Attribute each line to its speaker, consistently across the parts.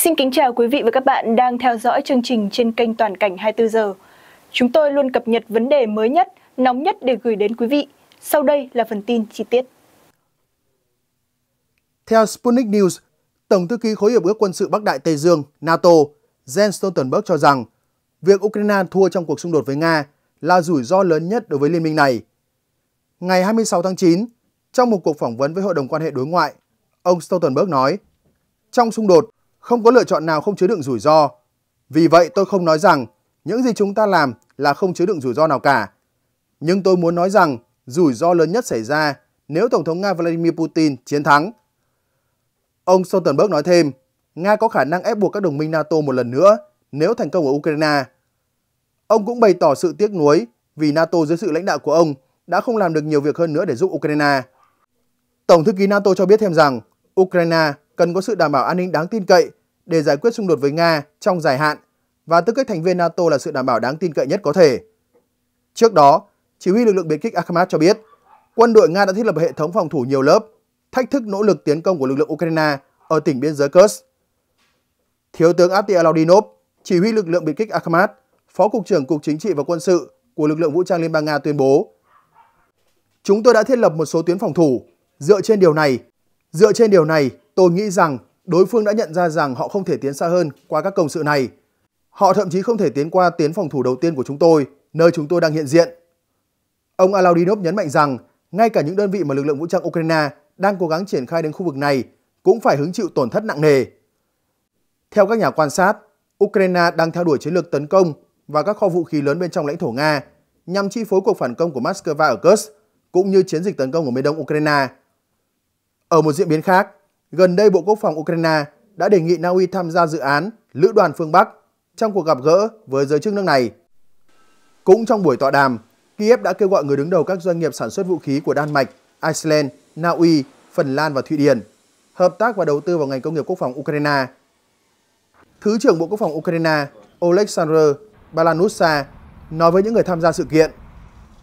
Speaker 1: Xin kính chào quý vị và các bạn đang theo dõi chương trình trên kênh Toàn cảnh 24 giờ. Chúng tôi luôn cập nhật vấn đề mới nhất, nóng nhất để gửi đến quý vị. Sau đây là phần tin chi tiết.
Speaker 2: Theo Sputnik News, Tổng thư ký Khối hiệp ước quân sự Bắc Đại Tây Dương NATO Jens Stoltenberg cho rằng việc Ukraine thua trong cuộc xung đột với Nga là rủi ro lớn nhất đối với liên minh này. Ngày 26 tháng 9, trong một cuộc phỏng vấn với Hội đồng quan hệ đối ngoại, ông Stoltenberg nói, trong xung đột, không có lựa chọn nào không chứa đựng rủi ro. Vì vậy tôi không nói rằng những gì chúng ta làm là không chứa đựng rủi ro nào cả. Nhưng tôi muốn nói rằng rủi ro lớn nhất xảy ra nếu Tổng thống Nga Vladimir Putin chiến thắng. Ông Stoltenberg nói thêm, Nga có khả năng ép buộc các đồng minh NATO một lần nữa nếu thành công ở Ukraine. Ông cũng bày tỏ sự tiếc nuối vì NATO dưới sự lãnh đạo của ông đã không làm được nhiều việc hơn nữa để giúp Ukraine. Tổng thư ký NATO cho biết thêm rằng Ukraine cần có sự đảm bảo an ninh đáng tin cậy để giải quyết xung đột với Nga trong dài hạn và tư cách thành viên NATO là sự đảm bảo đáng tin cậy nhất có thể. Trước đó, chỉ huy lực lượng biệt kích Akhmat cho biết, quân đội Nga đã thiết lập hệ thống phòng thủ nhiều lớp, thách thức nỗ lực tiến công của lực lượng Ukraine ở tỉnh biên giới Kursk. Thiếu tướng Atia Laudinov, chỉ huy lực lượng biệt kích Akhmat, Phó Cục trưởng Cục Chính trị và Quân sự của lực lượng vũ trang Liên bang Nga tuyên bố, Chúng tôi đã thiết lập một số tuyến phòng thủ. Dựa trên điều này, dựa trên điều này, Tôi nghĩ rằng đối phương đã nhận ra rằng họ không thể tiến xa hơn qua các công sự này. Họ thậm chí không thể tiến qua tuyến phòng thủ đầu tiên của chúng tôi, nơi chúng tôi đang hiện diện. Ông Alaudinov nhấn mạnh rằng ngay cả những đơn vị mà lực lượng vũ trang Ukraine đang cố gắng triển khai đến khu vực này cũng phải hứng chịu tổn thất nặng nề. Theo các nhà quan sát, Ukraine đang theo đuổi chiến lược tấn công và các kho vũ khí lớn bên trong lãnh thổ Nga nhằm chi phối cuộc phản công của Moscow ở Kursk cũng như chiến dịch tấn công ở miền đông Ukraine. Ở một diễn biến khác, Gần đây Bộ Quốc phòng Ukraine đã đề nghị Na Uy tham gia dự án Lữ đoàn phương Bắc trong cuộc gặp gỡ với giới chức nước này. Cũng trong buổi tọa đàm, Kiev đã kêu gọi người đứng đầu các doanh nghiệp sản xuất vũ khí của Đan Mạch, Iceland, Na Uy, Phần Lan và Thụy Điển hợp tác và đầu tư vào ngành công nghiệp quốc phòng Ukraine. Thứ trưởng Bộ Quốc phòng Ukraine Oleksandr Balanusa nói với những người tham gia sự kiện,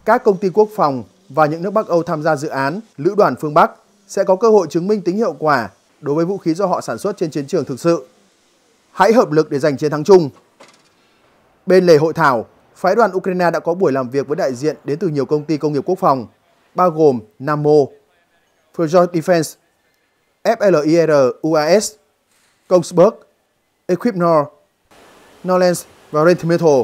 Speaker 2: các công ty quốc phòng và những nước Bắc Âu tham gia dự án Lữ đoàn phương Bắc sẽ có cơ hội chứng minh tính hiệu quả đối với vũ khí do họ sản xuất trên chiến trường thực sự. Hãy hợp lực để giành chiến thắng chung. Bên lề hội thảo, phái đoàn Ukraine đã có buổi làm việc với đại diện đến từ nhiều công ty công nghiệp quốc phòng, bao gồm Namo, Project Defense, FLIR UAS, Kongsberg, Equipnor, Norlands và Rheinmetall.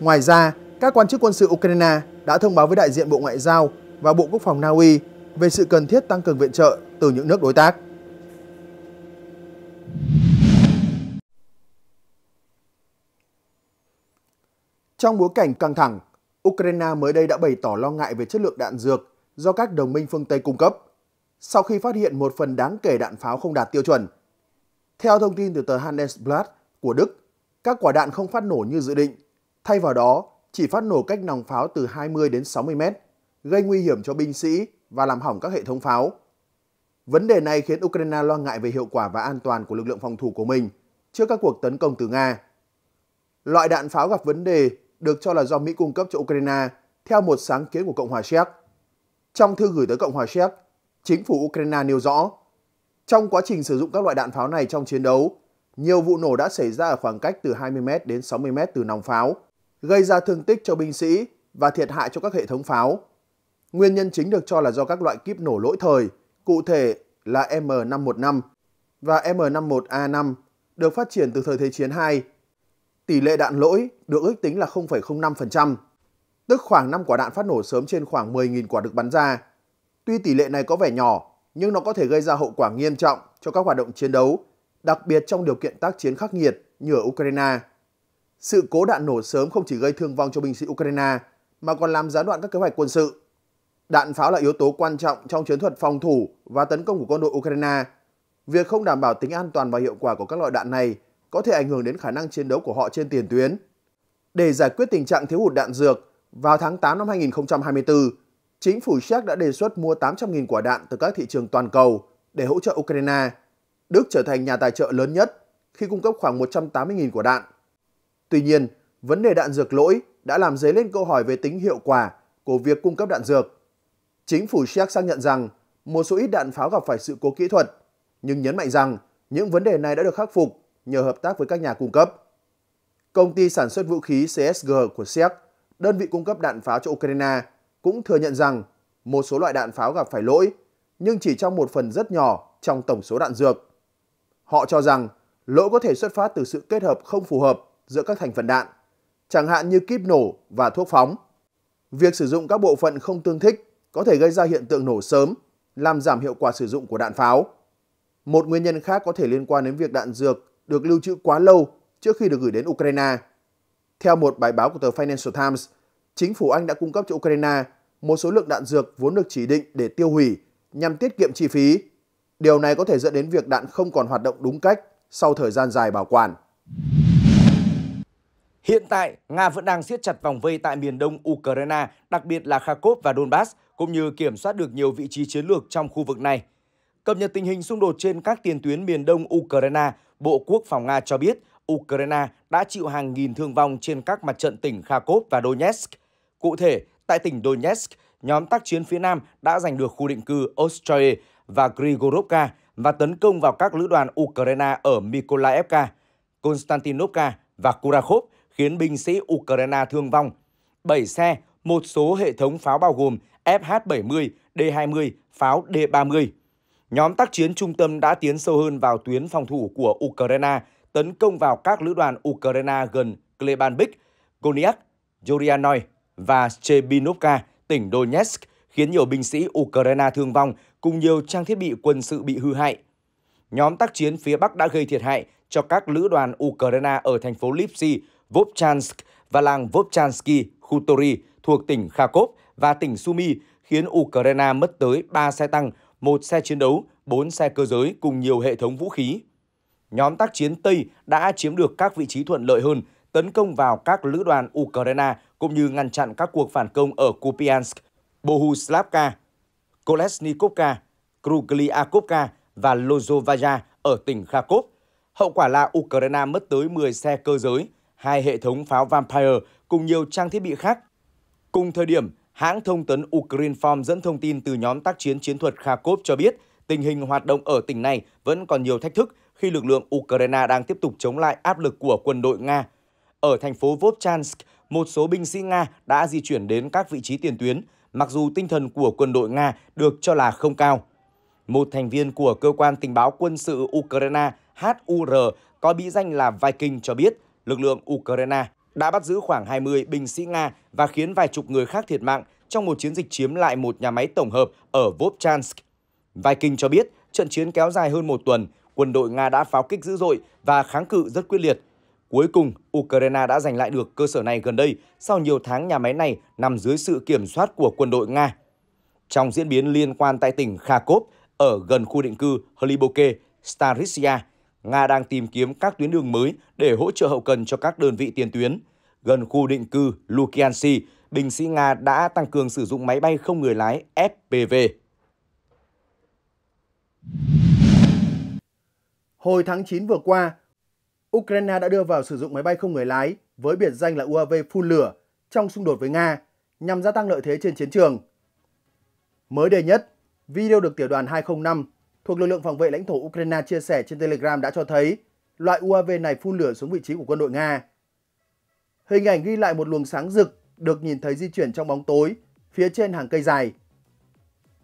Speaker 2: Ngoài ra, các quan chức quân sự Ukraine đã thông báo với đại diện Bộ Ngoại giao và Bộ Quốc phòng Na Uy về sự cần thiết tăng cường viện trợ từ những nước đối tác. Trong bối cảnh căng thẳng, Ukraine mới đây đã bày tỏ lo ngại về chất lượng đạn dược do các đồng minh phương Tây cung cấp, sau khi phát hiện một phần đáng kể đạn pháo không đạt tiêu chuẩn. Theo thông tin từ tờ Handelsblatt của Đức, các quả đạn không phát nổ như dự định, thay vào đó chỉ phát nổ cách nòng pháo từ 20 đến 60 mét, gây nguy hiểm cho binh sĩ và làm hỏng các hệ thống pháo. Vấn đề này khiến Ukraine lo ngại về hiệu quả và an toàn của lực lượng phòng thủ của mình trước các cuộc tấn công từ Nga. Loại đạn pháo gặp vấn đề được cho là do Mỹ cung cấp cho Ukraine theo một sáng kiến của Cộng hòa Séc. Trong thư gửi tới Cộng hòa Séc, chính phủ Ukraine nêu rõ, trong quá trình sử dụng các loại đạn pháo này trong chiến đấu, nhiều vụ nổ đã xảy ra ở khoảng cách từ 20m đến 60m từ nòng pháo, gây ra thương tích cho binh sĩ và thiệt hại cho các hệ thống pháo. Nguyên nhân chính được cho là do các loại kíp nổ lỗi thời, cụ thể là M515 và M51A5 được phát triển từ thời Thế chiến 2 tỷ lệ đạn lỗi được ước tính là 0,05%, tức khoảng 5 quả đạn phát nổ sớm trên khoảng 10.000 quả được bắn ra. Tuy tỷ lệ này có vẻ nhỏ, nhưng nó có thể gây ra hậu quả nghiêm trọng cho các hoạt động chiến đấu, đặc biệt trong điều kiện tác chiến khắc nghiệt như ở Ukraine. Sự cố đạn nổ sớm không chỉ gây thương vong cho binh sĩ Ukraine, mà còn làm gián đoạn các kế hoạch quân sự. Đạn pháo là yếu tố quan trọng trong chiến thuật phòng thủ và tấn công của quân đội Ukraine. Việc không đảm bảo tính an toàn và hiệu quả của các loại đạn này có thể ảnh hưởng đến khả năng chiến đấu của họ trên tiền tuyến. Để giải quyết tình trạng thiếu hụt đạn dược, vào tháng 8 năm 2024, chính phủ Séc đã đề xuất mua 800.000 quả đạn từ các thị trường toàn cầu để hỗ trợ Ukraine. Đức trở thành nhà tài trợ lớn nhất khi cung cấp khoảng 180.000 quả đạn. Tuy nhiên, vấn đề đạn dược lỗi đã làm dấy lên câu hỏi về tính hiệu quả của việc cung cấp đạn dược. Chính phủ Séc xác nhận rằng một số ít đạn pháo gặp phải sự cố kỹ thuật, nhưng nhấn mạnh rằng những vấn đề này đã được khắc phục nhờ hợp tác với các nhà cung cấp. Công ty sản xuất vũ khí CSG của Séc, đơn vị cung cấp đạn pháo cho Ukraine, cũng thừa nhận rằng một số loại đạn pháo gặp phải lỗi, nhưng chỉ trong một phần rất nhỏ trong tổng số đạn dược. Họ cho rằng lỗi có thể xuất phát từ sự kết hợp không phù hợp giữa các thành phần đạn, chẳng hạn như kíp nổ và thuốc phóng. Việc sử dụng các bộ phận không tương thích có thể gây ra hiện tượng nổ sớm, làm giảm hiệu quả sử dụng của đạn pháo. Một nguyên nhân khác có thể liên quan đến việc đạn dược được lưu trữ quá lâu trước khi được gửi đến Ukraine. Theo một bài báo của tờ Financial Times, chính phủ Anh đã cung cấp cho Ukraine một số lượng đạn dược vốn được chỉ định để tiêu hủy nhằm tiết kiệm chi phí. Điều này có thể dẫn đến việc đạn không còn hoạt động đúng cách sau thời gian dài bảo quản. Hiện tại,
Speaker 1: Nga vẫn đang siết chặt vòng vây tại miền đông Ukraine, đặc biệt là Kharkov và Donbass, cũng như kiểm soát được nhiều vị trí chiến lược trong khu vực này – Cập nhật tình hình xung đột trên các tiền tuyến miền đông Ukraine, Bộ Quốc phòng Nga cho biết Ukraine đã chịu hàng nghìn thương vong trên các mặt trận tỉnh Kharkov và Donetsk. Cụ thể, tại tỉnh Donetsk, nhóm tác chiến phía Nam đã giành được khu định cư Ostroye và Grigorovka và tấn công vào các lữ đoàn Ukraine ở Mykolaiivka, Konstantinovka và Kurakhov, khiến binh sĩ Ukraine thương vong. bảy xe, một số hệ thống pháo bao gồm FH-70, D-20, pháo D-30. Nhóm tác chiến trung tâm đã tiến sâu hơn vào tuyến phòng thủ của Ukraine, tấn công vào các lữ đoàn Ukraine gần Klebanbik, Goniak, Yoryanoi và Chebinovka, tỉnh Donetsk, khiến nhiều binh sĩ Ukraine thương vong cùng nhiều trang thiết bị quân sự bị hư hại. Nhóm tác chiến phía Bắc đã gây thiệt hại cho các lữ đoàn Ukraine ở thành phố Lipsi, Vovchansk và làng Vovchansky, Khutori thuộc tỉnh Kharkov và tỉnh Sumy, khiến Ukraine mất tới 3 xe tăng, một xe chiến đấu, bốn xe cơ giới cùng nhiều hệ thống vũ khí. Nhóm tác chiến Tây đã chiếm được các vị trí thuận lợi hơn, tấn công vào các lữ đoàn Ukraine cũng như ngăn chặn các cuộc phản công ở Kupiansk, Bohuslavka, Kolesnikovka, Kruglyakovka và Lozovaya ở tỉnh Kharkov. Hậu quả là Ukraine mất tới 10 xe cơ giới, hai hệ thống pháo Vampire cùng nhiều trang thiết bị khác. Cùng thời điểm, Hãng thông tấn Ukrinform dẫn thông tin từ nhóm tác chiến chiến thuật Kharkov cho biết tình hình hoạt động ở tỉnh này vẫn còn nhiều thách thức khi lực lượng Ukraine đang tiếp tục chống lại áp lực của quân đội Nga. Ở thành phố Vovchansk, một số binh sĩ Nga đã di chuyển đến các vị trí tiền tuyến, mặc dù tinh thần của quân đội Nga được cho là không cao. Một thành viên của cơ quan tình báo quân sự Ukraine HUR có bí danh là Viking cho biết lực lượng Ukraine đã bắt giữ khoảng 20 binh sĩ Nga và khiến vài chục người khác thiệt mạng trong một chiến dịch chiếm lại một nhà máy tổng hợp ở Vovchansk. Viking cho biết trận chiến kéo dài hơn một tuần, quân đội Nga đã pháo kích dữ dội và kháng cự rất quyết liệt. Cuối cùng, Ukraine đã giành lại được cơ sở này gần đây sau nhiều tháng nhà máy này nằm dưới sự kiểm soát của quân đội Nga. Trong diễn biến liên quan tại tỉnh Kharkov, ở gần khu định cư Hliboke, Starisia, Nga đang tìm kiếm các tuyến đường mới để hỗ trợ hậu cần cho các đơn vị tiền tuyến. Gần khu định cư Lukiansi, binh sĩ Nga đã tăng cường sử dụng máy bay không người lái FPV.
Speaker 2: Hồi tháng 9 vừa qua, Ukraine đã đưa vào sử dụng máy bay không người lái với biệt danh là UAV phun lửa trong xung đột với Nga nhằm gia tăng lợi thế trên chiến trường. Mới đây nhất, video được tiểu đoàn 205 thuộc lực lượng phòng vệ lãnh thổ Ukraine chia sẻ trên Telegram đã cho thấy loại UAV này phun lửa xuống vị trí của quân đội Nga. Hình ảnh ghi lại một luồng sáng rực được nhìn thấy di chuyển trong bóng tối phía trên hàng cây dài.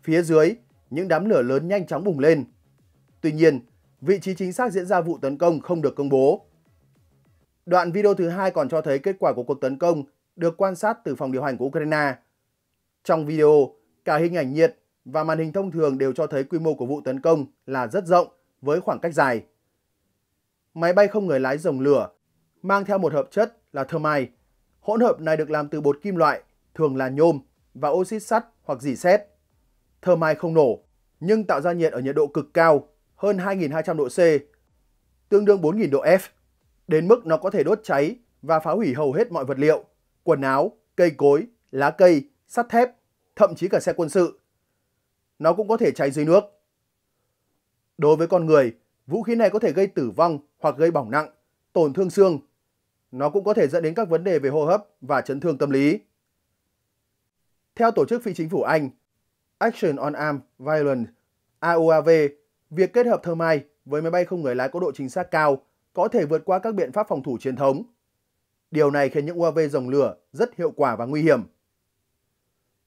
Speaker 2: Phía dưới, những đám lửa lớn nhanh chóng bùng lên. Tuy nhiên, vị trí chính xác diễn ra vụ tấn công không được công bố. Đoạn video thứ hai còn cho thấy kết quả của cuộc tấn công được quan sát từ phòng điều hành của Ukraine. Trong video, cả hình ảnh nhiệt và màn hình thông thường đều cho thấy quy mô của vụ tấn công là rất rộng với khoảng cách dài. Máy bay không người lái rồng lửa mang theo một hợp chất là thermite. Hỗn hợp này được làm từ bột kim loại, thường là nhôm và oxit sắt hoặc dỉ sét. Thermite không nổ nhưng tạo ra nhiệt ở nhiệt độ cực cao, hơn 2.200 độ C, tương đương 4.000 độ F, đến mức nó có thể đốt cháy và phá hủy hầu hết mọi vật liệu, quần áo, cây cối, lá cây, sắt thép, thậm chí cả xe quân sự nó cũng có thể cháy dưới nước. Đối với con người, vũ khí này có thể gây tử vong hoặc gây bỏng nặng, tổn thương xương. Nó cũng có thể dẫn đến các vấn đề về hô hấp và chấn thương tâm lý. Theo tổ chức phi chính phủ Anh, Action on Armed Violence, AOAV, việc kết hợp thơ mai với máy bay không người lái có độ chính xác cao có thể vượt qua các biện pháp phòng thủ truyền thống. Điều này khiến những UAV dòng lửa rất hiệu quả và nguy hiểm.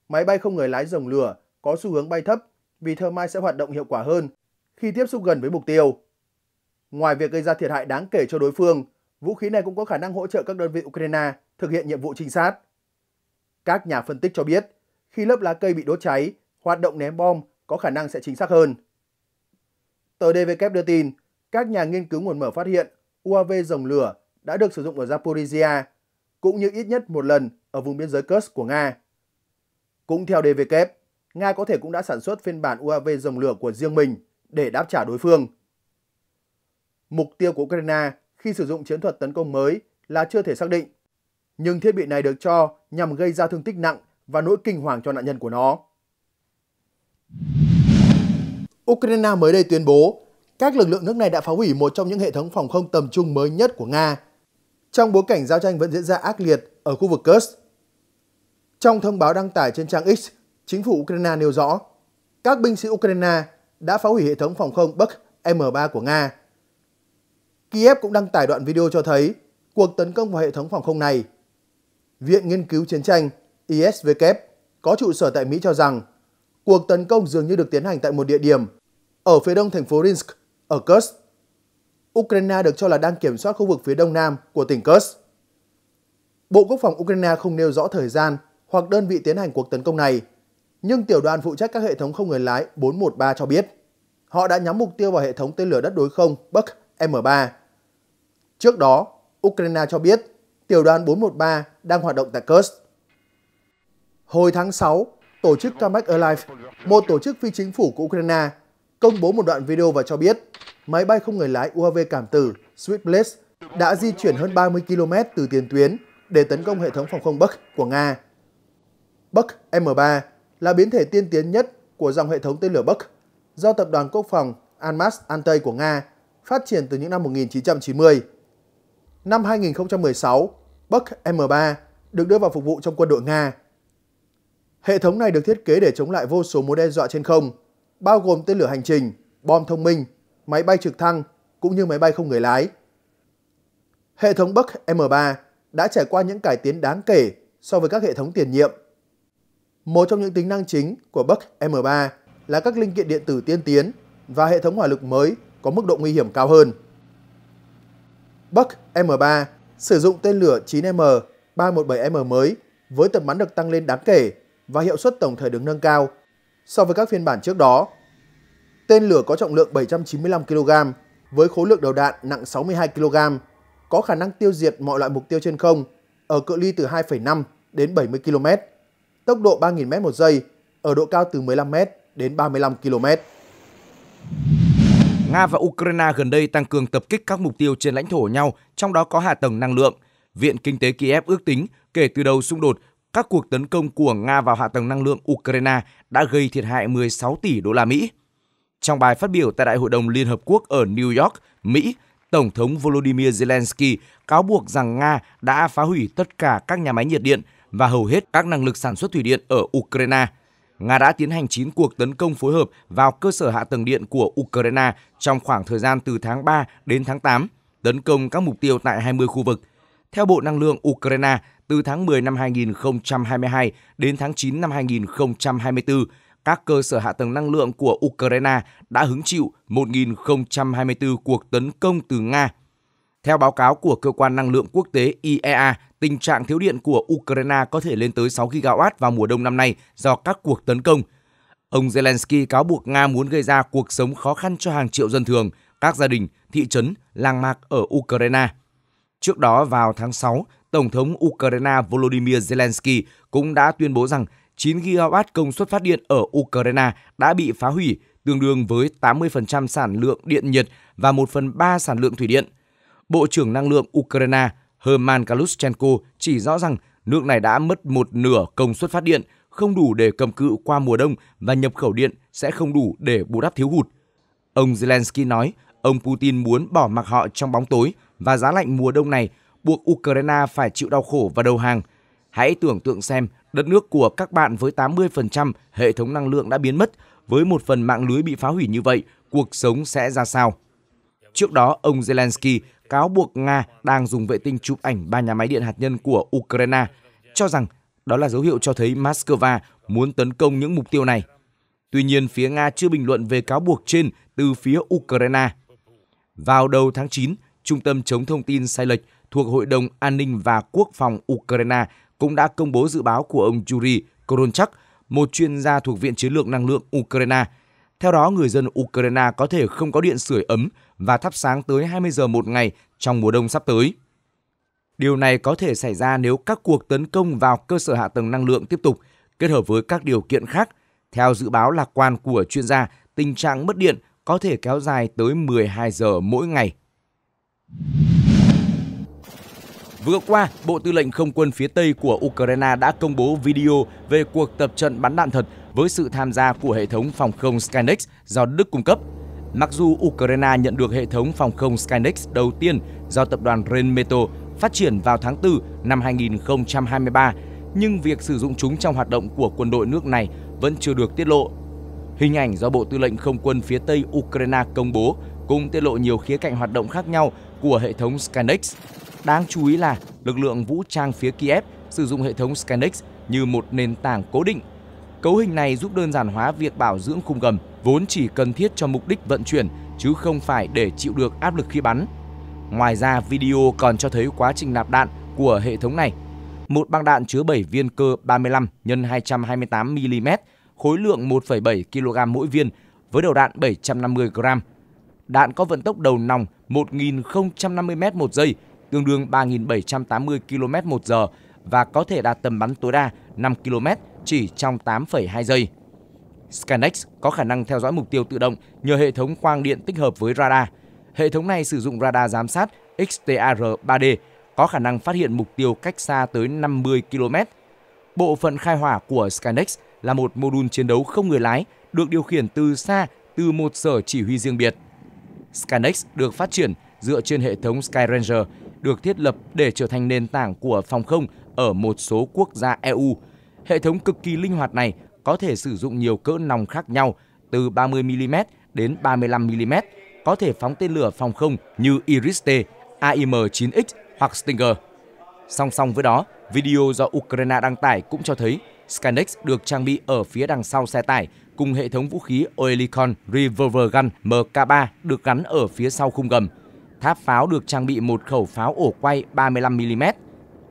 Speaker 2: Máy bay không người lái dòng lửa có xu hướng bay thấp vì thơ mai sẽ hoạt động hiệu quả hơn khi tiếp xúc gần với mục tiêu. Ngoài việc gây ra thiệt hại đáng kể cho đối phương, vũ khí này cũng có khả năng hỗ trợ các đơn vị Ukraine thực hiện nhiệm vụ trinh sát. Các nhà phân tích cho biết, khi lớp lá cây bị đốt cháy, hoạt động ném bom có khả năng sẽ chính xác hơn. Tờ DW đưa tin, các nhà nghiên cứu nguồn mở phát hiện UAV dòng lửa đã được sử dụng ở Zaporizhia, cũng như ít nhất một lần ở vùng biên giới Kursk của Nga. Cũng theo DW, Nga có thể cũng đã sản xuất phiên bản UAV dòng lửa của riêng mình để đáp trả đối phương. Mục tiêu của Ukraine khi sử dụng chiến thuật tấn công mới là chưa thể xác định, nhưng thiết bị này được cho nhằm gây ra thương tích nặng và nỗi kinh hoàng cho nạn nhân của nó. Ukraine mới đây tuyên bố các lực lượng nước này đã phá hủy một trong những hệ thống phòng không tầm trung mới nhất của Nga trong bối cảnh giao tranh vẫn diễn ra ác liệt ở khu vực Kursk. Trong thông báo đăng tải trên trang X, chính phủ Ukraine nêu rõ, các binh sĩ Ukraine đã phá hủy hệ thống phòng không Buk M3 của Nga. Kiev cũng đăng tải đoạn video cho thấy cuộc tấn công vào hệ thống phòng không này. Viện Nghiên cứu Chiến tranh ISVK có trụ sở tại Mỹ cho rằng cuộc tấn công dường như được tiến hành tại một địa điểm ở phía đông thành phố Rinsk ở Kursk. Ukraine được cho là đang kiểm soát khu vực phía đông nam của tỉnh Kursk. Bộ Quốc phòng Ukraine không nêu rõ thời gian hoặc đơn vị tiến hành cuộc tấn công này nhưng tiểu đoàn phụ trách các hệ thống không người lái 413 cho biết họ đã nhắm mục tiêu vào hệ thống tên lửa đất đối không Buk M3. Trước đó, Ukraine cho biết tiểu đoàn 413 đang hoạt động tại Kursk. Hồi tháng 6, tổ chức Kamak Alive, một tổ chức phi chính phủ của Ukraine, công bố một đoạn video và cho biết máy bay không người lái UAV cảm tử Switchblade đã di chuyển hơn 30 km từ tiền tuyến để tấn công hệ thống phòng không Buk của Nga. Buk M3 là biến thể tiên tiến nhất của dòng hệ thống tên lửa BUK do tập đoàn quốc phòng Almas Antey của Nga phát triển từ những năm 1990. Năm 2016, buk M3 được đưa vào phục vụ trong quân đội Nga. Hệ thống này được thiết kế để chống lại vô số mối đe dọa trên không, bao gồm tên lửa hành trình, bom thông minh, máy bay trực thăng cũng như máy bay không người lái. Hệ thống buk M3 đã trải qua những cải tiến đáng kể so với các hệ thống tiền nhiệm một trong những tính năng chính của Buck M3 là các linh kiện điện tử tiên tiến và hệ thống hỏa lực mới có mức độ nguy hiểm cao hơn. Buck M3 sử dụng tên lửa 9M 317M mới với tầm bắn được tăng lên đáng kể và hiệu suất tổng thể được nâng cao so với các phiên bản trước đó. Tên lửa có trọng lượng 795 kg với khối lượng đầu đạn nặng 62 kg, có khả năng tiêu diệt mọi loại mục tiêu trên không ở cự ly từ 2,5 đến 70 km tốc độ 3.000m một giây, ở độ cao từ 15m đến 35 km.
Speaker 1: Nga và Ukraine gần đây tăng cường tập kích các mục tiêu trên lãnh thổ nhau, trong đó có hạ tầng năng lượng. Viện Kinh tế Kiev ước tính, kể từ đầu xung đột, các cuộc tấn công của Nga vào hạ tầng năng lượng Ukraine đã gây thiệt hại 16 tỷ đô la Mỹ. Trong bài phát biểu tại Đại hội đồng Liên Hợp Quốc ở New York, Mỹ, Tổng thống Volodymyr Zelensky cáo buộc rằng Nga đã phá hủy tất cả các nhà máy nhiệt điện và hầu hết các năng lực sản xuất thủy điện ở Ukraine. Nga đã tiến hành 9 cuộc tấn công phối hợp vào cơ sở hạ tầng điện của Ukraine trong khoảng thời gian từ tháng 3 đến tháng 8, tấn công các mục tiêu tại 20 khu vực. Theo Bộ Năng lượng Ukraine, từ tháng 10 năm 2022 đến tháng 9 năm 2024, các cơ sở hạ tầng năng lượng của Ukraine đã hứng chịu 1.024 cuộc tấn công từ Nga. Theo báo cáo của Cơ quan Năng lượng Quốc tế IEA, tình trạng thiếu điện của Ukraine có thể lên tới 6 gigawatt vào mùa đông năm nay do các cuộc tấn công. Ông Zelensky cáo buộc Nga muốn gây ra cuộc sống khó khăn cho hàng triệu dân thường, các gia đình, thị trấn, làng mạc ở Ukraine. Trước đó vào tháng 6, Tổng thống Ukraine Volodymyr Zelensky cũng đã tuyên bố rằng 9 gigawatt công suất phát điện ở Ukraine đã bị phá hủy, tương đương với 80% sản lượng điện nhiệt và 1 phần 3 sản lượng thủy điện – Bộ trưởng Năng lượng Ukraine Herman Kalushchenko chỉ rõ rằng nước này đã mất một nửa công suất phát điện, không đủ để cầm cự qua mùa đông và nhập khẩu điện sẽ không đủ để bù đắp thiếu hụt. Ông Zelensky nói ông Putin muốn bỏ mặc họ trong bóng tối và giá lạnh mùa đông này buộc Ukraine phải chịu đau khổ và đầu hàng. Hãy tưởng tượng xem đất nước của các bạn với 80% hệ thống năng lượng đã biến mất, với một phần mạng lưới bị phá hủy như vậy, cuộc sống sẽ ra sao? Trước đó, ông Zelensky cáo buộc Nga đang dùng vệ tinh chụp ảnh ba nhà máy điện hạt nhân của Ukraine, cho rằng đó là dấu hiệu cho thấy Moscow muốn tấn công những mục tiêu này. Tuy nhiên, phía Nga chưa bình luận về cáo buộc trên từ phía Ukraine. Vào đầu tháng 9, Trung tâm chống thông tin sai lệch thuộc Hội đồng An ninh và Quốc phòng Ukraine cũng đã công bố dự báo của ông Yuri Koronchak, một chuyên gia thuộc Viện Chiến lược Năng lượng Ukraine. Theo đó, người dân Ukraine có thể không có điện sưởi ấm và thắp sáng tới 20 giờ một ngày trong mùa đông sắp tới. Điều này có thể xảy ra nếu các cuộc tấn công vào cơ sở hạ tầng năng lượng tiếp tục, kết hợp với các điều kiện khác. Theo dự báo lạc quan của chuyên gia, tình trạng mất điện có thể kéo dài tới 12 giờ mỗi ngày. Vừa qua, Bộ Tư lệnh Không quân phía Tây của Ukraine đã công bố video về cuộc tập trận bắn đạn thật với sự tham gia của hệ thống phòng không Skynex do Đức cung cấp. Mặc dù Ukraine nhận được hệ thống phòng không Skynex đầu tiên do tập đoàn Renmeto phát triển vào tháng 4 năm 2023, nhưng việc sử dụng chúng trong hoạt động của quân đội nước này vẫn chưa được tiết lộ. Hình ảnh do Bộ Tư lệnh Không quân phía Tây Ukraine công bố cũng tiết lộ nhiều khía cạnh hoạt động khác nhau của hệ thống Skynex. Đáng chú ý là lực lượng vũ trang phía Kiev sử dụng hệ thống Skynex như một nền tảng cố định Cấu hình này giúp đơn giản hóa việc bảo dưỡng khung gầm, vốn chỉ cần thiết cho mục đích vận chuyển chứ không phải để chịu được áp lực khi bắn. Ngoài ra, video còn cho thấy quá trình nạp đạn của hệ thống này. Một băng đạn chứa 7 viên cơ 35 x 228 mm, khối lượng 1,7 kg mỗi viên với đầu đạn 750 g. Đạn có vận tốc đầu nòng 1050 m một giây, tương đương 3780 km một giờ và có thể đạt tầm bắn tối đa 5 km chỉ trong 8,2 giây. Skynex có khả năng theo dõi mục tiêu tự động nhờ hệ thống quang điện tích hợp với radar. Hệ thống này sử dụng radar giám sát XTR-3D có khả năng phát hiện mục tiêu cách xa tới 50 km. Bộ phận khai hỏa của Skynex là một mô đun chiến đấu không người lái được điều khiển từ xa từ một sở chỉ huy riêng biệt. Skynex được phát triển dựa trên hệ thống Skyranger được thiết lập để trở thành nền tảng của phòng không ở một số quốc gia EU. Hệ thống cực kỳ linh hoạt này có thể sử dụng nhiều cỡ nòng khác nhau từ 30mm đến 35mm, có thể phóng tên lửa phòng không như Iris-T, AIM-9X hoặc Stinger. Song song với đó, video do Ukraine đăng tải cũng cho thấy Skynex được trang bị ở phía đằng sau xe tải cùng hệ thống vũ khí Oelikon Revolver Gun MK3 được gắn ở phía sau khung gầm. Tháp pháo được trang bị một khẩu pháo ổ quay 35mm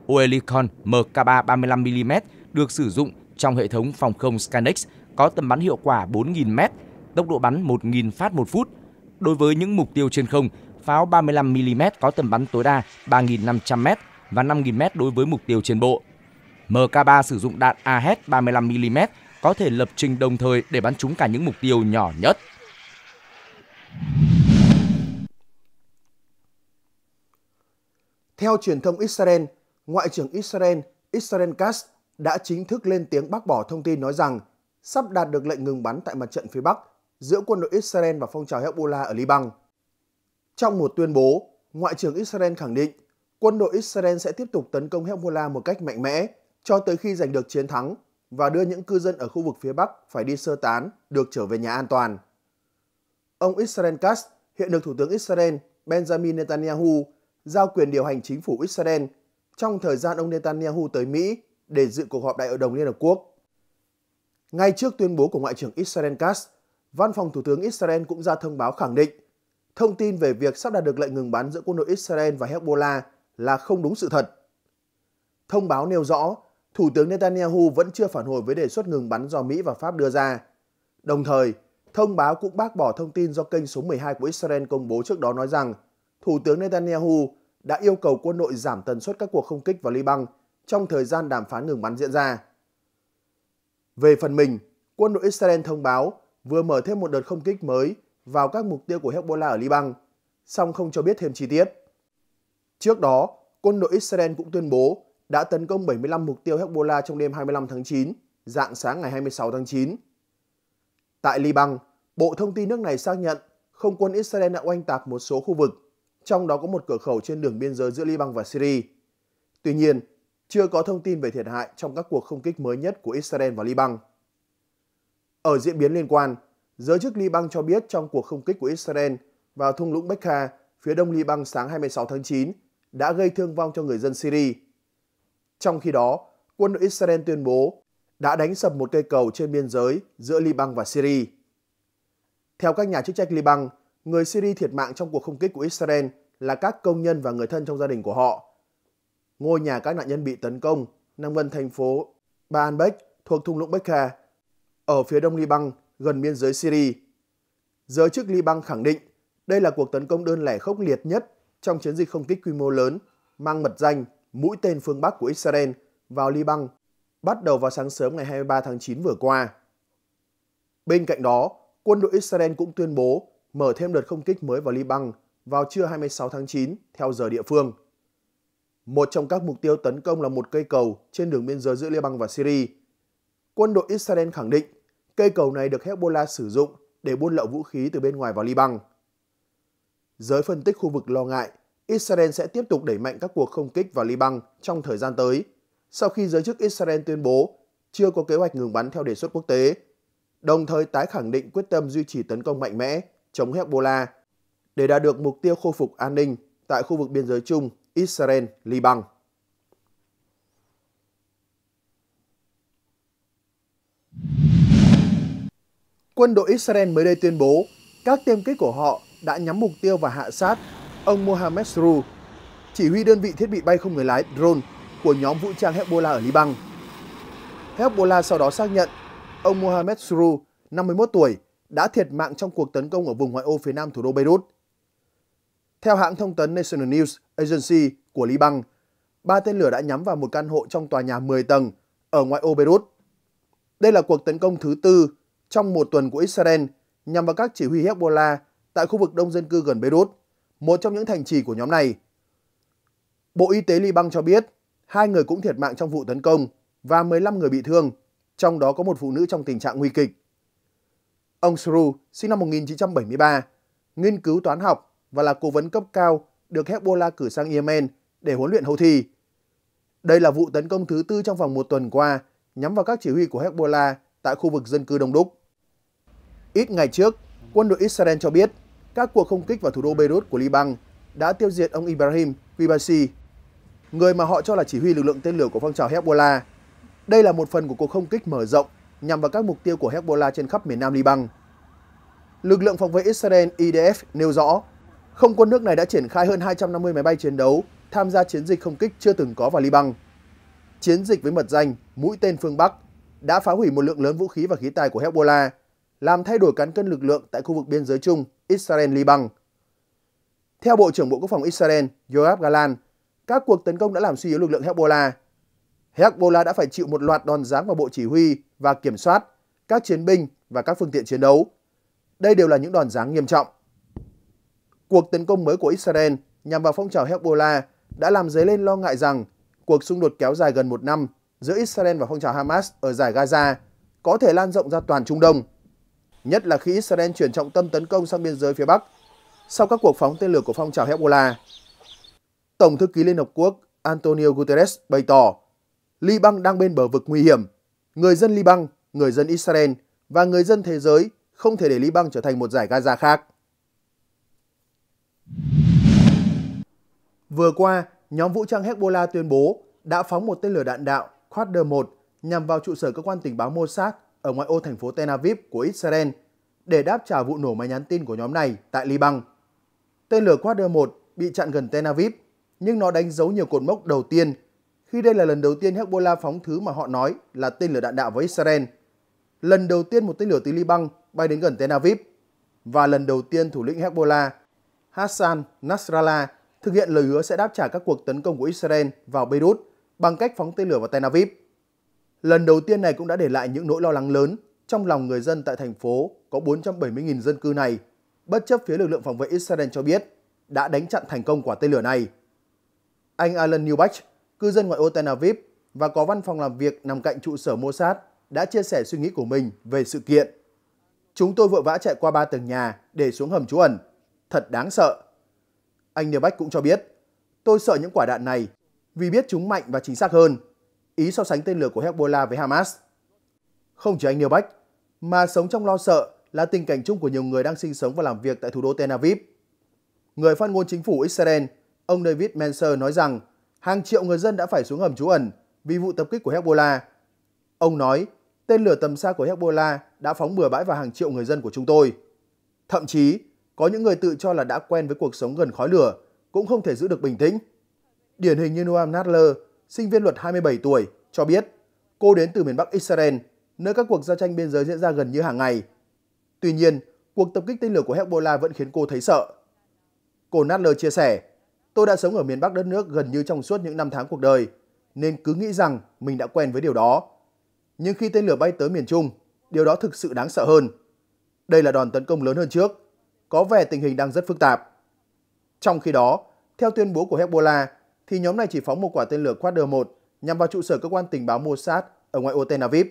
Speaker 1: Oerlikon MK3 35mm được sử dụng trong hệ thống phòng không Skynex có tầm bắn hiệu quả 4.000m, tốc độ bắn 1.000 phát một phút. Đối với những mục tiêu trên không, pháo 35mm có tầm bắn tối đa 3.500m và 5.000m đối với mục tiêu trên bộ. MK3 sử dụng đạn AH 35mm có thể lập trình đồng thời để bắn trúng cả những mục tiêu nhỏ nhất.
Speaker 2: Theo truyền thông Israel, Ngoại trưởng Israel Israel Katz đã chính thức lên tiếng bác bỏ thông tin nói rằng sắp đạt được lệnh ngừng bắn tại mặt trận phía Bắc giữa quân đội Israel và phong trào Hezbollah ở Liban. Trong một tuyên bố, Ngoại trưởng Israel khẳng định quân đội Israel sẽ tiếp tục tấn công Hezbollah một cách mạnh mẽ cho tới khi giành được chiến thắng và đưa những cư dân ở khu vực phía Bắc phải đi sơ tán, được trở về nhà an toàn. Ông Israel Katz, hiện được Thủ tướng Israel Benjamin Netanyahu, giao quyền điều hành chính phủ Israel trong thời gian ông Netanyahu tới Mỹ để dự cuộc họp Đại hội đồng Liên Hợp Quốc. Ngay trước tuyên bố của Ngoại trưởng Israel Katz, Văn phòng Thủ tướng Israel cũng ra thông báo khẳng định thông tin về việc sắp đạt được lệnh ngừng bắn giữa quân đội Israel và Hezbollah là không đúng sự thật. Thông báo nêu rõ, Thủ tướng Netanyahu vẫn chưa phản hồi với đề xuất ngừng bắn do Mỹ và Pháp đưa ra. Đồng thời, thông báo cũng bác bỏ thông tin do kênh số 12 của Israel công bố trước đó nói rằng Thủ tướng Netanyahu đã yêu cầu quân đội giảm tần suất các cuộc không kích vào Liban trong thời gian đàm phán ngừng bắn diễn ra. Về phần mình, quân đội Israel thông báo vừa mở thêm một đợt không kích mới vào các mục tiêu của Hezbollah ở Liban, song không cho biết thêm chi tiết. Trước đó, quân đội Israel cũng tuyên bố đã tấn công 75 mục tiêu Hezbollah trong đêm 25 tháng 9, dạng sáng ngày 26 tháng 9. Tại Liban, Bộ Thông tin nước này xác nhận không quân Israel đã oanh tạc một số khu vực trong đó có một cửa khẩu trên đường biên giới giữa Liban và Syria. Tuy nhiên, chưa có thông tin về thiệt hại trong các cuộc không kích mới nhất của Israel và Liban. Ở diễn biến liên quan, giới chức Liban cho biết trong cuộc không kích của Israel vào thung lũng Bekaa phía đông Liban sáng 26 tháng 9 đã gây thương vong cho người dân Syria. Trong khi đó, quân đội Israel tuyên bố đã đánh sập một cây cầu trên biên giới giữa Liban và Syria. Theo các nhà chức trách Liban, người Syria thiệt mạng trong cuộc không kích của Israel là các công nhân và người thân trong gia đình của họ. Ngôi nhà các nạn nhân bị tấn công nằm gần thành phố Baalbek thuộc thung lũng Bekka, ở phía đông Liban, gần biên giới Syria. Giới chức Liban khẳng định đây là cuộc tấn công đơn lẻ khốc liệt nhất trong chiến dịch không kích quy mô lớn mang mật danh mũi tên phương Bắc của Israel vào Liban bắt đầu vào sáng sớm ngày 23 tháng 9 vừa qua. Bên cạnh đó, quân đội Israel cũng tuyên bố mở thêm đợt không kích mới vào Liban vào trưa 26 tháng 9 theo giờ địa phương. Một trong các mục tiêu tấn công là một cây cầu trên đường biên giới giữa Liban và Syria. Quân đội Israel khẳng định cây cầu này được Hezbollah sử dụng để buôn lậu vũ khí từ bên ngoài vào Liban. Giới phân tích khu vực lo ngại Israel sẽ tiếp tục đẩy mạnh các cuộc không kích vào Liban trong thời gian tới, sau khi giới chức Israel tuyên bố chưa có kế hoạch ngừng bắn theo đề xuất quốc tế, đồng thời tái khẳng định quyết tâm duy trì tấn công mạnh mẽ chống Hezbollah để đạt được mục tiêu khôi phục an ninh tại khu vực biên giới chung Israel-Liban. Quân đội Israel mới đây tuyên bố các tiêm kích của họ đã nhắm mục tiêu và hạ sát ông Mohammed Sru, chỉ huy đơn vị thiết bị bay không người lái drone của nhóm vũ trang Hezbollah ở Liban. Hezbollah sau đó xác nhận ông Mohammed Sru, 51 tuổi, đã thiệt mạng trong cuộc tấn công ở vùng ngoại ô phía nam thủ đô Beirut. Theo hãng thông tấn National News Agency của Liban, ba tên lửa đã nhắm vào một căn hộ trong tòa nhà 10 tầng ở ngoại ô Beirut. Đây là cuộc tấn công thứ tư trong một tuần của Israel nhằm vào các chỉ huy Hezbollah tại khu vực đông dân cư gần Beirut, một trong những thành trì của nhóm này. Bộ Y tế Liban cho biết hai người cũng thiệt mạng trong vụ tấn công và 15 người bị thương, trong đó có một phụ nữ trong tình trạng nguy kịch. Ông Sru, sinh năm 1973, nghiên cứu toán học và là cố vấn cấp cao được Hezbollah cử sang Yemen để huấn luyện Houthi. Đây là vụ tấn công thứ tư trong vòng một tuần qua nhắm vào các chỉ huy của Hezbollah tại khu vực dân cư đông đúc. Ít ngày trước, quân đội Israel cho biết các cuộc không kích vào thủ đô Beirut của Liban đã tiêu diệt ông Ibrahim Kouibasi, người mà họ cho là chỉ huy lực lượng tên lửa của phong trào Hezbollah. Đây là một phần của cuộc không kích mở rộng nhằm vào các mục tiêu của Hezbollah trên khắp miền Nam Liban. Lực lượng phòng vệ Israel IDF nêu rõ, không quân nước này đã triển khai hơn 250 máy bay chiến đấu tham gia chiến dịch không kích chưa từng có vào Liban. Chiến dịch với mật danh Mũi tên phương Bắc đã phá hủy một lượng lớn vũ khí và khí tài của Hezbollah, làm thay đổi cán cân lực lượng tại khu vực biên giới chung Israel-Liban. Theo Bộ trưởng Bộ Quốc phòng Israel Yoav Galan, các cuộc tấn công đã làm suy yếu lực lượng Hezbollah Hezbollah đã phải chịu một loạt đòn giáng vào bộ chỉ huy và kiểm soát, các chiến binh và các phương tiện chiến đấu. Đây đều là những đòn giáng nghiêm trọng. Cuộc tấn công mới của Israel nhằm vào phong trào Hezbollah đã làm dấy lên lo ngại rằng cuộc xung đột kéo dài gần một năm giữa Israel và phong trào Hamas ở giải Gaza có thể lan rộng ra toàn Trung Đông, nhất là khi Israel chuyển trọng tâm tấn công sang biên giới phía Bắc sau các cuộc phóng tên lửa của phong trào Hezbollah. Tổng thư ký Liên Hợp Quốc Antonio Guterres bày tỏ Liban đang bên bờ vực nguy hiểm. Người dân Liban, người dân Israel và người dân thế giới không thể để Liban trở thành một giải Gaza khác. Vừa qua, nhóm vũ trang Hezbollah tuyên bố đã phóng một tên lửa đạn đạo Quader 1 nhằm vào trụ sở cơ quan tình báo Mossad ở ngoại ô thành phố Tel Aviv của Israel để đáp trả vụ nổ máy nhắn tin của nhóm này tại Liban. Tên lửa Quader 1 bị chặn gần Tel Aviv, nhưng nó đánh dấu nhiều cột mốc đầu tiên khi đây là lần đầu tiên Hezbollah phóng thứ mà họ nói là tên lửa đạn đạo với Israel. Lần đầu tiên một tên lửa từ Liban bay đến gần Tel Aviv và lần đầu tiên thủ lĩnh Hezbollah Hassan Nasrallah thực hiện lời hứa sẽ đáp trả các cuộc tấn công của Israel vào Beirut bằng cách phóng tên lửa vào Tel Aviv. Lần đầu tiên này cũng đã để lại những nỗi lo lắng lớn trong lòng người dân tại thành phố có 470.000 dân cư này, bất chấp phía lực lượng phòng vệ Israel cho biết đã đánh chặn thành công quả tên lửa này. Anh Alan Newbach, cư dân ngoại ô Tel Aviv và có văn phòng làm việc nằm cạnh trụ sở Mossad đã chia sẻ suy nghĩ của mình về sự kiện. Chúng tôi vội vã chạy qua ba tầng nhà để xuống hầm trú ẩn. Thật đáng sợ. Anh Nier Bách cũng cho biết, tôi sợ những quả đạn này vì biết chúng mạnh và chính xác hơn. Ý so sánh tên lửa của Hezbollah với Hamas. Không chỉ anh Nier Bách, mà sống trong lo sợ là tình cảnh chung của nhiều người đang sinh sống và làm việc tại thủ đô Tel Aviv. Người phát ngôn chính phủ Israel, ông David Menser nói rằng hàng triệu người dân đã phải xuống hầm trú ẩn vì vụ tập kích của Hezbollah. Ông nói, tên lửa tầm xa của Hezbollah đã phóng bừa bãi vào hàng triệu người dân của chúng tôi. Thậm chí, có những người tự cho là đã quen với cuộc sống gần khói lửa cũng không thể giữ được bình tĩnh. Điển hình như Noam Nadler, sinh viên luật 27 tuổi, cho biết cô đến từ miền Bắc Israel, nơi các cuộc giao tranh biên giới diễn ra gần như hàng ngày. Tuy nhiên, cuộc tập kích tên lửa của Hezbollah vẫn khiến cô thấy sợ. Cô Nadler chia sẻ, Tôi đã sống ở miền Bắc đất nước gần như trong suốt những năm tháng cuộc đời, nên cứ nghĩ rằng mình đã quen với điều đó. Nhưng khi tên lửa bay tới miền Trung, điều đó thực sự đáng sợ hơn. Đây là đòn tấn công lớn hơn trước, có vẻ tình hình đang rất phức tạp. Trong khi đó, theo tuyên bố của Hezbollah, thì nhóm này chỉ phóng một quả tên lửa Quadr 1 nhằm vào trụ sở cơ quan tình báo Mossad ở ngoại ô Tel Aviv.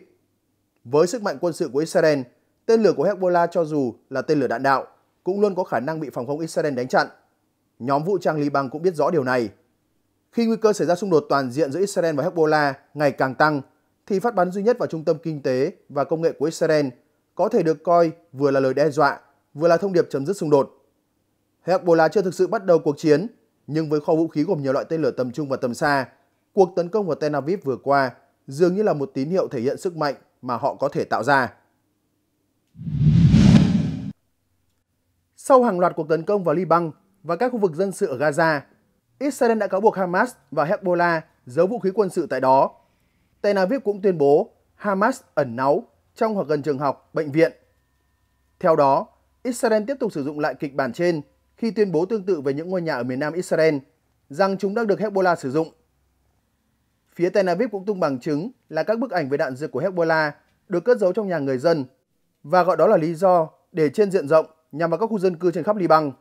Speaker 2: Với sức mạnh quân sự của Israel, tên lửa của Hezbollah cho dù là tên lửa đạn đạo cũng luôn có khả năng bị phòng không Israel đánh chặn. Nhóm vũ trang Liban cũng biết rõ điều này. Khi nguy cơ xảy ra xung đột toàn diện giữa Israel và Hezbollah ngày càng tăng, thì phát bắn duy nhất vào trung tâm kinh tế và công nghệ của Israel có thể được coi vừa là lời đe dọa, vừa là thông điệp chấm dứt xung đột. Hezbollah chưa thực sự bắt đầu cuộc chiến, nhưng với kho vũ khí gồm nhiều loại tên lửa tầm trung và tầm xa, cuộc tấn công vào Tel Aviv vừa qua dường như là một tín hiệu thể hiện sức mạnh mà họ có thể tạo ra. Sau hàng loạt cuộc tấn công vào Liban, và các khu vực dân sự ở Gaza. Israel đã cáo buộc Hamas và Hezbollah giấu vũ khí quân sự tại đó. Tel Aviv cũng tuyên bố Hamas ẩn náu trong hoặc gần trường học, bệnh viện. Theo đó, Israel tiếp tục sử dụng lại kịch bản trên khi tuyên bố tương tự về những ngôi nhà ở miền nam Israel rằng chúng đang được Hezbollah sử dụng. Phía Tel Aviv cũng tung bằng chứng là các bức ảnh về đạn dược của Hezbollah được cất giấu trong nhà người dân và gọi đó là lý do để trên diện rộng nhằm vào các khu dân cư trên khắp Liban.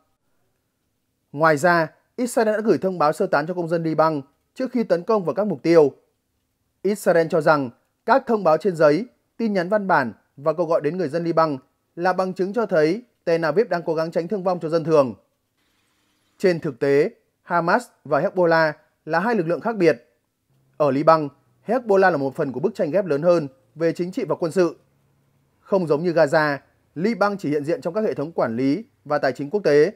Speaker 2: Ngoài ra, Israel đã gửi thông báo sơ tán cho công dân Liban trước khi tấn công vào các mục tiêu. Israel cho rằng các thông báo trên giấy, tin nhắn văn bản và cuộc gọi đến người dân Liban là bằng chứng cho thấy Tel Aviv đang cố gắng tránh thương vong cho dân thường. Trên thực tế, Hamas và Hezbollah là hai lực lượng khác biệt. Ở Liban, Hezbollah là một phần của bức tranh ghép lớn hơn về chính trị và quân sự. Không giống như Gaza, Liban chỉ hiện diện trong các hệ thống quản lý và tài chính quốc tế.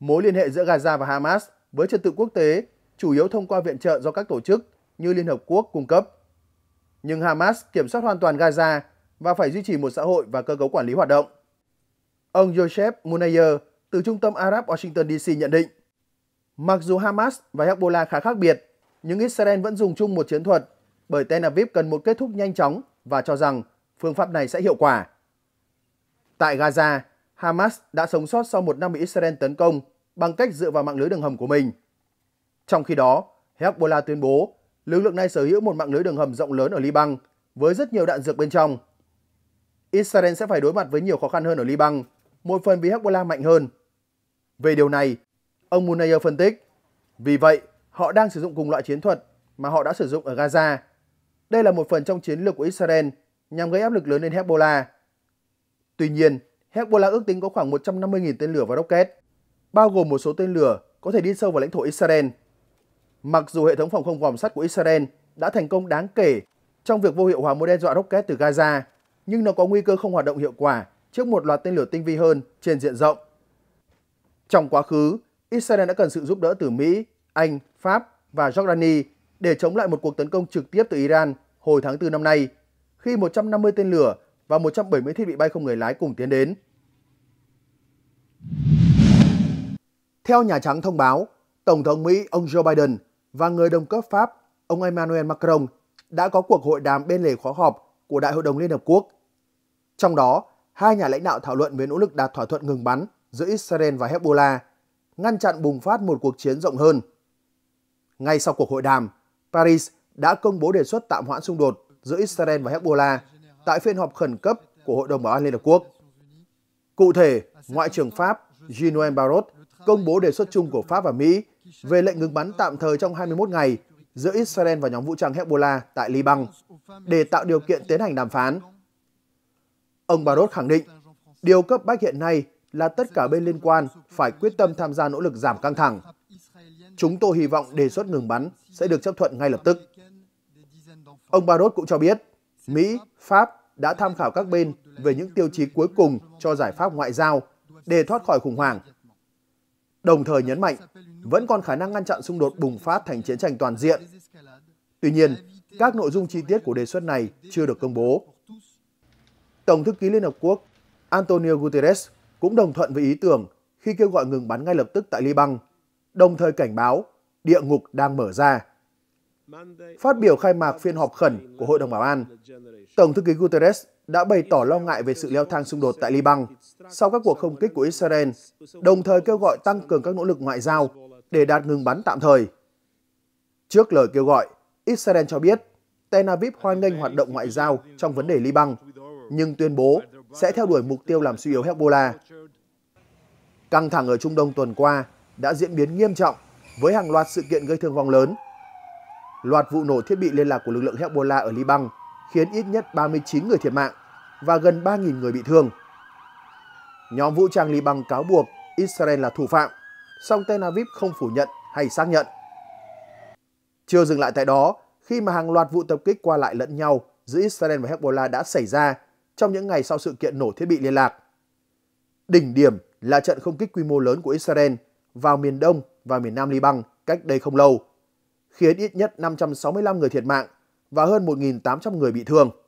Speaker 2: Mối liên hệ giữa Gaza và Hamas với trật tự quốc tế chủ yếu thông qua viện trợ do các tổ chức như Liên Hợp Quốc cung cấp. Nhưng Hamas kiểm soát hoàn toàn Gaza và phải duy trì một xã hội và cơ cấu quản lý hoạt động. Ông Joseph Munayer từ Trung tâm Arab Washington DC nhận định, mặc dù Hamas và Hezbollah khá khác biệt, nhưng Israel vẫn dùng chung một chiến thuật bởi Tel Aviv cần một kết thúc nhanh chóng và cho rằng phương pháp này sẽ hiệu quả. Tại Gaza, Hamas đã sống sót sau một năm bị Israel tấn công bằng cách dựa vào mạng lưới đường hầm của mình. Trong khi đó, Hezbollah tuyên bố lực lượng này sở hữu một mạng lưới đường hầm rộng lớn ở Liban với rất nhiều đạn dược bên trong. Israel sẽ phải đối mặt với nhiều khó khăn hơn ở Liban, một phần vì Hezbollah mạnh hơn. Về điều này, ông Munayer phân tích, vì vậy họ đang sử dụng cùng loại chiến thuật mà họ đã sử dụng ở Gaza. Đây là một phần trong chiến lược của Israel nhằm gây áp lực lớn lên Hezbollah. Tuy nhiên, Hezbollah ước tính có khoảng 150.000 tên lửa và rocket, bao gồm một số tên lửa có thể đi sâu vào lãnh thổ Israel. Mặc dù hệ thống phòng không vòm sắt của Israel đã thành công đáng kể trong việc vô hiệu hóa mối đe dọa rocket từ Gaza, nhưng nó có nguy cơ không hoạt động hiệu quả trước một loạt tên lửa tinh vi hơn trên diện rộng. Trong quá khứ, Israel đã cần sự giúp đỡ từ Mỹ, Anh, Pháp và Jordani để chống lại một cuộc tấn công trực tiếp từ Iran hồi tháng 4 năm nay, khi 150 tên lửa và 170 thiết bị bay không người lái cùng tiến đến. Theo Nhà Trắng thông báo, Tổng thống Mỹ ông Joe Biden và người đồng cấp Pháp ông Emmanuel Macron đã có cuộc hội đàm bên lề khóa họp của Đại hội đồng Liên Hợp Quốc. Trong đó, hai nhà lãnh đạo thảo luận về nỗ lực đạt thỏa thuận ngừng bắn giữa Israel và Hezbollah, ngăn chặn bùng phát một cuộc chiến rộng hơn. Ngay sau cuộc hội đàm, Paris đã công bố đề xuất tạm hoãn xung đột giữa Israel và Hezbollah tại phiên họp khẩn cấp của Hội đồng Bảo an Liên Hợp Quốc. Cụ thể, Ngoại trưởng Pháp Jean-Noël Barrot công bố đề xuất chung của Pháp và Mỹ về lệnh ngừng bắn tạm thời trong 21 ngày giữa Israel và nhóm vũ trang Hezbollah tại Liban để tạo điều kiện tiến hành đàm phán. Ông Barrot khẳng định, điều cấp bách hiện nay là tất cả bên liên quan phải quyết tâm tham gia nỗ lực giảm căng thẳng. Chúng tôi hy vọng đề xuất ngừng bắn sẽ được chấp thuận ngay lập tức. Ông Barrot cũng cho biết, Mỹ, Pháp đã tham khảo các bên về những tiêu chí cuối cùng cho giải pháp ngoại giao để thoát khỏi khủng hoảng. Đồng thời nhấn mạnh vẫn còn khả năng ngăn chặn xung đột bùng phát thành chiến tranh toàn diện. Tuy nhiên, các nội dung chi tiết của đề xuất này chưa được công bố. Tổng thư ký Liên Hợp Quốc Antonio Guterres cũng đồng thuận với ý tưởng khi kêu gọi ngừng bắn ngay lập tức tại Liban, đồng thời cảnh báo địa ngục đang mở ra. Phát biểu khai mạc phiên họp khẩn của Hội đồng Bảo an, Tổng thư ký Guterres đã bày tỏ lo ngại về sự leo thang xung đột tại Liban sau các cuộc không kích của Israel, đồng thời kêu gọi tăng cường các nỗ lực ngoại giao để đạt ngừng bắn tạm thời. Trước lời kêu gọi, Israel cho biết Tel Aviv hoan nghênh hoạt động ngoại giao trong vấn đề Liban, nhưng tuyên bố sẽ theo đuổi mục tiêu làm suy yếu Hezbollah. Căng thẳng ở Trung Đông tuần qua đã diễn biến nghiêm trọng với hàng loạt sự kiện gây thương vong lớn Loạt vụ nổ thiết bị liên lạc của lực lượng Hezbollah ở Liban khiến ít nhất 39 người thiệt mạng và gần 3.000 người bị thương. Nhóm vũ trang Liban cáo buộc Israel là thủ phạm, song Tel Aviv không phủ nhận hay xác nhận. Chưa dừng lại tại đó, khi mà hàng loạt vụ tập kích qua lại lẫn nhau giữa Israel và Hezbollah đã xảy ra trong những ngày sau sự kiện nổ thiết bị liên lạc. Đỉnh điểm là trận không kích quy mô lớn của Israel vào miền đông và miền nam Liban cách đây không lâu khiến ít nhất 565 người thiệt mạng và hơn 1.800 người bị thương.